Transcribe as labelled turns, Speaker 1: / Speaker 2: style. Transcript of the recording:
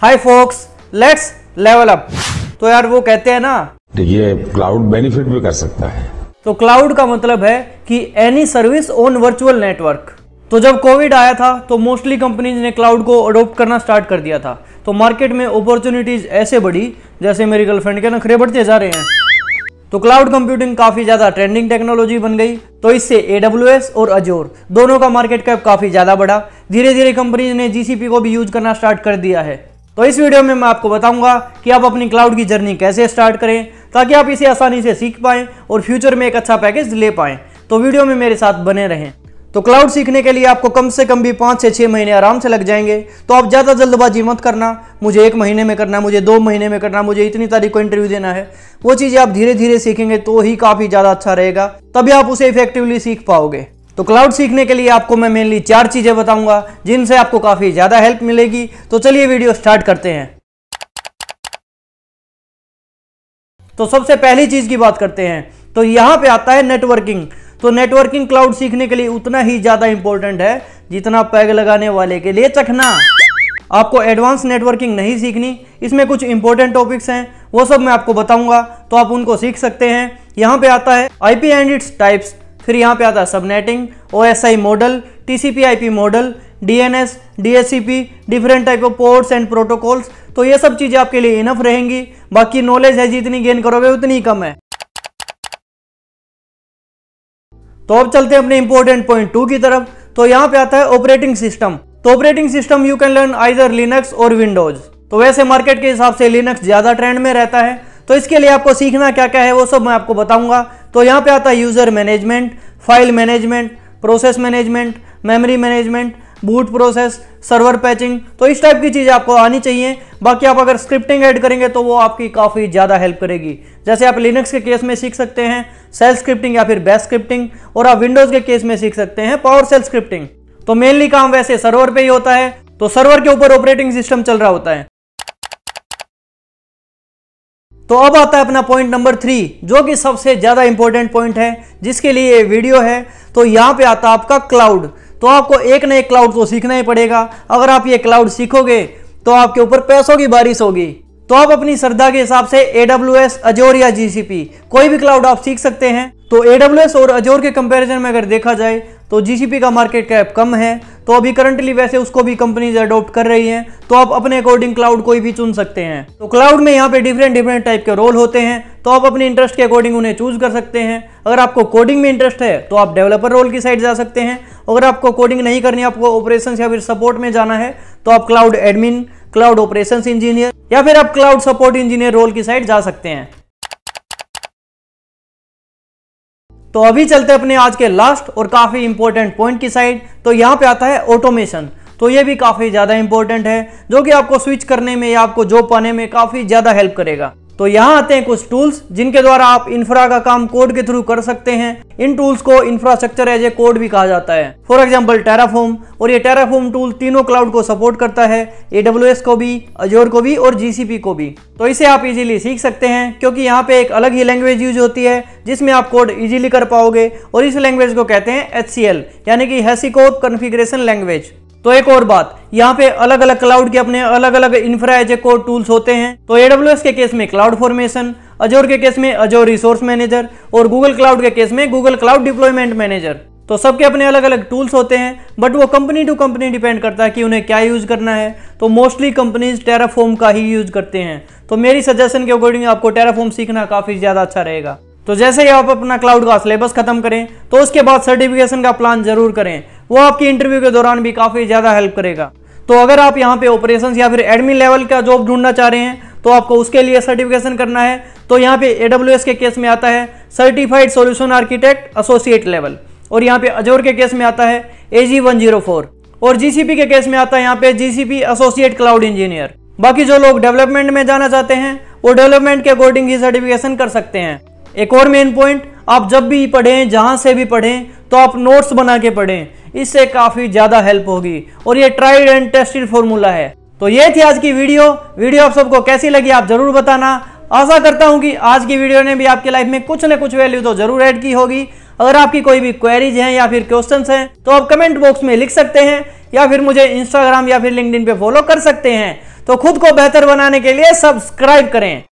Speaker 1: high folks let's level up तो यार वो कहते हैं ना तो ये क्लाउड बेनिफिट भी कर सकता है तो क्लाउड का मतलब है कि any service on virtual network तो जब कोविड आया था तो मोस्टली कंपनीज ने क्लाउड को अडोप्ट करना स्टार्ट कर दिया था तो मार्केट में अपॉर्चुनिटीज ऐसे बढ़ी जैसे मेरी गर्लफ्रेंड के नखरे बढ़ते जा रहे हैं तो क्लाउड कंप्यूटिंग काफ़ी ज़्यादा ट्रेंडिंग टेक्नोलॉजी बन गई तो इससे ए और अजोर दोनों का मार्केट कैप काफ़ी ज़्यादा बढ़ा धीरे धीरे कंपनीज ने जीसीपी को भी यूज करना स्टार्ट कर दिया है तो इस वीडियो में मैं आपको बताऊंगा कि आप अपनी क्लाउड की जर्नी कैसे स्टार्ट करें ताकि आप इसे आसानी से सीख पाएँ और फ्यूचर में एक अच्छा पैकेज ले पाएँ तो वीडियो में मेरे साथ बने रहें तो क्लाउड सीखने के लिए आपको कम से कम भी पाँच से छः महीने आराम से लग जाएंगे तो आप ज़्यादा जल्दबाजी मत करना मुझे एक महीने में करना मुझे दो महीने में करना मुझे इतनी तारीख को इंटरव्यू देना है वो चीज़ें आप धीरे धीरे सीखेंगे तो ही काफ़ी ज़्यादा अच्छा रहेगा तभी आप उसे इफेक्टिवली सीख पाओगे तो क्लाउड सीखने के लिए आपको मैं मेनली चार चीज़ें बताऊंगा जिनसे आपको काफ़ी ज़्यादा हेल्प मिलेगी तो चलिए वीडियो स्टार्ट करते हैं तो सबसे पहली चीज़ की बात करते हैं तो यहां पे आता है नेटवर्किंग तो नेटवर्किंग क्लाउड सीखने के लिए उतना ही ज़्यादा इंपॉर्टेंट है जितना पैग लगाने वाले के लिए चखना आपको एडवांस नेटवर्किंग नहीं सीखनी इसमें कुछ इंपॉर्टेंट टॉपिक्स हैं वो सब मैं आपको बताऊंगा तो आप उनको सीख सकते हैं यहाँ पे आता है आईपी एंड इट्स टाइप्स फिर यहाँ पे आता है subnetting O S I model T C P I P model D N S D S C P different type of ports and protocols तो ये सब चीज़ें आपके लिए इनफ रहेंगी बाकी नॉलेज है जितनी गेन करोगे उतनी कम है तो अब चलते हैं अपने इंपॉर्टेंट पॉइंट टू की तरफ तो यहाँ पे आता है ऑपरेटिंग सिस्टम तो operating system you can learn either Linux और विंडोज तो वैसे मार्केट के हिसाब से लिनक्स ज़्यादा ट्रेंड में रहता है तो इसके लिए आपको सीखना क्या क्या है वो सब मैं आपको बताऊंगा तो यहाँ पे आता है user management file management process management memory management boot process server patching तो इस टाइप की चीज़ें आपको आनी चाहिए बाकी आप अगर स्क्रिप्टिंग ऐड करेंगे तो वो आपकी काफ़ी ज़्यादा हेल्प करेगी जैसे आप लिनक्स के केस में सीख सकते हैं सेल स्क्रिप्टिंग या फिर बेस्ट स्क्रिप्टिंग और आप विंडोज़ के केस में सीख सकते हैं पावर सेल स्क्रिप्टिंग तो मेनली काम वैसे सर्वर पे ही होता है तो सर्वर के ऊपर ऑपरेटिंग सिस्टम चल रहा होता है तो अब आता है अपना पॉइंट नंबर थ्री जो कि सबसे ज़्यादा इंपॉर्टेंट पॉइंट है जिसके लिए ये वीडियो है तो यहां पे आता है आपका क्लाउड तो आपको एक न एक क्लाउड तो सीखना ही पड़ेगा अगर आप ये क्लाउड सीखोगे तो आपके ऊपर पैसों की बारिश होगी तो आप अपनी श्रद्धा के हिसाब से ए डब्ल्यू एस अजोर या जीसीपी कोई भी क्लाउड आप सीख सकते हैं तो ए डब्ल्यू एस और अजोर के कंपेरिजन में अगर देखा जाए तो जीसीपी का मार्केट कैप कम है तो अभी करंटली वैसे उसको भी कंपनीज अडोप्ट कर रही हैं तो आप अपने अकॉर्डिंग क्लाउड कोई भी चुन सकते हैं तो क्लाउड में यहाँ पे डिफरेंट डिफरेंट टाइप के रोल होते हैं तो आप अपने इंटरेस्ट के अकॉर्डिंग उन्हें चूज कर सकते हैं अगर आपको कोडिंग में इंटरेस्ट है तो आप डेवलपर रोल की साइड जा सकते हैं अगर आपको कोडिंग नहीं करनी आपको ऑपरेशन या फिर सपोर्ट में जाना है तो आप cloud admin cloud operation engineer या फिर आप क्लाउड सपोर्ट इंजीनियर रोल की साइड जा सकते हैं तो अभी चलते अपने आज के लास्ट और काफ़ी इंपॉर्टेंट पॉइंट की साइड तो यहाँ पे आता है ऑटोमेशन तो ये भी काफ़ी ज़्यादा इंपॉर्टेंट है जो कि आपको स्विच करने में या आपको जॉब पाने में काफ़ी ज़्यादा हेल्प करेगा तो यहाँ आते हैं कुछ टूल्स जिनके द्वारा आप इंफ्रा का काम कोड के थ्रू कर सकते हैं इन टूल्स को इंफ्रास्ट्रक्चर एज ए कोड भी कहा जाता है फॉर एग्जाम्पल टेराफोम और ये टेराफोम टूल तीनों क्लाउड को सपोर्ट करता है ए को भी अजोर को भी और जीसीपी को भी तो इसे आप इजीली सीख सकते हैं क्योंकि यहाँ पे एक अलग ही लैंग्वेज यूज होती है जिसमें आप कोड इजीली कर पाओगे और इस लैंग्वेज को कहते हैं एच यानी कि हैसिकोप कन्फिग्रेशन लैंग्वेज तो एक और बात यहाँ पे अलग अलग क्लाउड के अपने अलग अलग इंफ्रा एज कोर टूल्स होते हैं तो एडब्ल्यू के केस में क्लाउड फॉर्मेशन अजोर के केस में अजोर रिसोर्स मैनेजर और गूगल क्लाउड के केस में गूगल क्लाउड डिप्लॉयमेंट मैनेजर तो सबके अपने अलग अलग टूल्स होते हैं बट वो कंपनी टू कंपनी डिपेंड करता है कि उन्हें क्या यूज़ करना है तो मोस्टली कंपनीज टेराफॉर्म का ही यूज़ करते हैं तो मेरी सजेशन के अकॉर्डिंग आपको टेराफॉर्म सीखना काफ़ी ज़्यादा अच्छा रहेगा तो जैसे ही आप अपना क्लाउड का सिलेबस खत्म करें तो उसके बाद सर्टिफिकेशन का प्लान जरूर करें वो आपकी इंटरव्यू के दौरान भी काफ़ी ज़्यादा हेल्प करेगा तो अगर आप यहाँ पे ऑपरेशन या फिर एडमिन लेवल का जॉब ढूंढना चाह रहे हैं तो आपको उसके लिए सर्टिफिकेशन करना है तो यहाँ पे ए के केस में आता है certified solution architect associate level और यहाँ पे अजोर के केस में आता है ए जी और जीसीपी के केस में आता है यहाँ पे जीसीपी एसोसिएट क्लाउड इंजीनियर बाकी जो लोग डेवलपमेंट में जाना चाहते हैं वो डेवलपमेंट के अकॉर्डिंग ही सर्टिफिकेशन कर सकते हैं एक और मेन पॉइंट आप जब भी पढ़ें जहां से भी पढ़ें तो आप नोट्स बना के पढ़ें इससे काफ़ी ज़्यादा हेल्प होगी और ये ट्राइड एंड टेस्टेड फॉर्मूला है तो ये थी आज की वीडियो वीडियो आप सबको कैसी लगी आप ज़रूर बताना आशा करता हूँ कि आज की वीडियो ने भी आपकी लाइफ में कुछ ना कुछ वैल्यू तो जरूर ऐड की होगी अगर आपकी कोई भी क्वेरीज हैं या फिर क्वेश्चन हैं तो आप कमेंट बॉक्स में लिख सकते हैं या फिर मुझे इंस्टाग्राम या फिर लिंक पे फॉलो कर सकते हैं तो खुद को बेहतर बनाने के लिए सब्सक्राइब करें